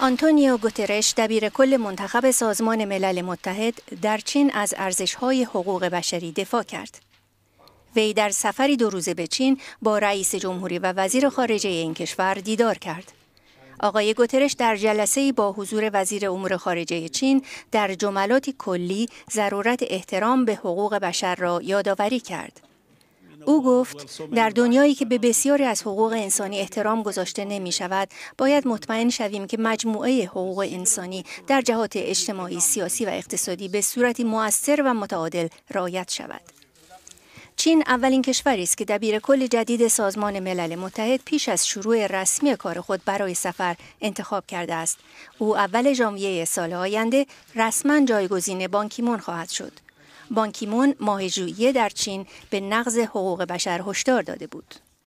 آنتونیو گوترش دبیر کل منتخب سازمان ملل متحد در چین از ارزش‌های حقوق بشری دفاع کرد. وی در سفری دو روزه به چین با رئیس جمهوری و وزیر خارجه این کشور دیدار کرد. آقای گوترش در جلسه با حضور وزیر امور خارجه چین در جملاتی کلی ضرورت احترام به حقوق بشر را یادآوری کرد. او گفت در دنیایی که به بسیاری از حقوق انسانی احترام گذاشته نمی شود باید مطمئن شویم که مجموعه حقوق انسانی در جهات اجتماعی، سیاسی و اقتصادی به صورتی مؤثر و متعادل رعایت شود. چین اولین کشوری است که دبیر کل جدید سازمان ملل متحد پیش از شروع رسمی کار خود برای سفر انتخاب کرده است. او اول ژانویه سال آینده رسما جایگزین بانکیمون خواهد شد. بانکیمون ژوئیه در چین به نقض حقوق بشر هشدار داده بود.